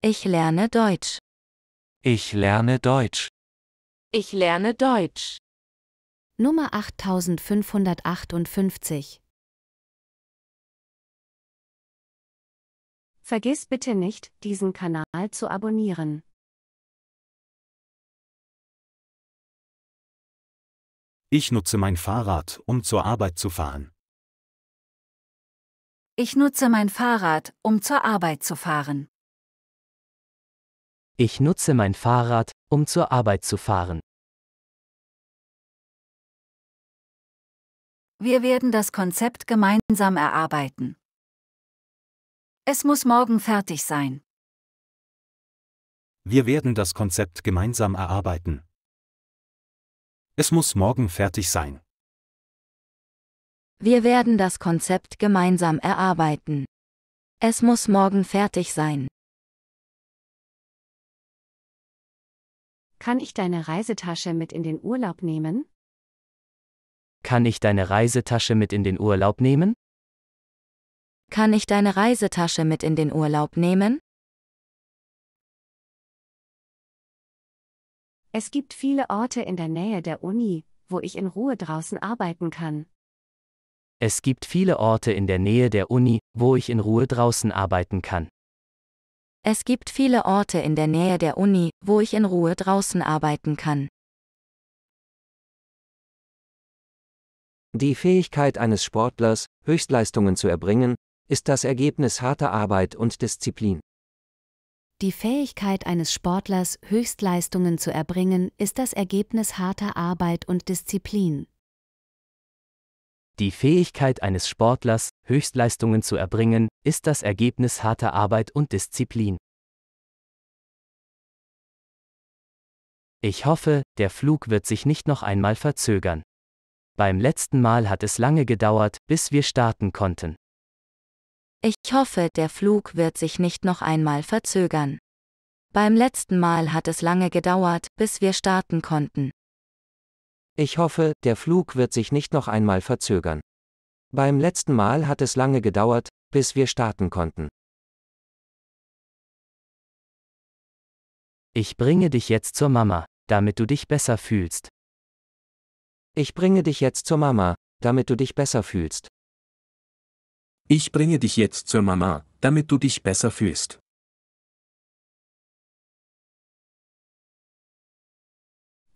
Ich lerne Deutsch. Ich lerne Deutsch. Ich lerne Deutsch. Nummer 8558. Vergiss bitte nicht, diesen Kanal zu abonnieren. Ich nutze mein Fahrrad, um zur Arbeit zu fahren. Ich nutze mein Fahrrad, um zur Arbeit zu fahren. Ich nutze mein Fahrrad, um zur Arbeit zu fahren. Wir werden das Konzept gemeinsam erarbeiten. Es muss morgen fertig sein. Wir werden das Konzept gemeinsam erarbeiten. Es muss morgen fertig sein. Wir werden das Konzept gemeinsam erarbeiten. Es muss morgen fertig sein. Kann ich deine Reisetasche mit in den Urlaub nehmen? Kann ich deine Reisetasche mit in den Urlaub nehmen? Kann ich deine Reisetasche mit in den Urlaub nehmen? Es gibt viele Orte in der Nähe der Uni, wo ich in Ruhe draußen arbeiten kann. Es gibt viele Orte in der Nähe der Uni, wo ich in Ruhe draußen arbeiten kann. Es gibt viele Orte in der Nähe der Uni, wo ich in Ruhe draußen arbeiten kann. Die Fähigkeit eines Sportlers, Höchstleistungen zu erbringen, ist das Ergebnis harter Arbeit und Disziplin. Die Fähigkeit eines Sportlers, Höchstleistungen zu erbringen, ist das Ergebnis harter Arbeit und Disziplin. Die Fähigkeit eines Sportlers, Höchstleistungen zu erbringen, ist das Ergebnis harter Arbeit und Disziplin. Ich hoffe, der Flug wird sich nicht noch einmal verzögern. Beim letzten Mal hat es lange gedauert, bis wir starten konnten. Ich hoffe, der Flug wird sich nicht noch einmal verzögern. Beim letzten Mal hat es lange gedauert, bis wir starten konnten. Ich hoffe, der Flug wird sich nicht noch einmal verzögern. Beim letzten Mal hat es lange gedauert, bis wir starten konnten. Ich bringe dich jetzt zur Mama, damit du dich besser fühlst. Ich bringe dich jetzt zur Mama, damit du dich besser fühlst. Ich bringe dich jetzt zur Mama, damit du dich besser fühlst.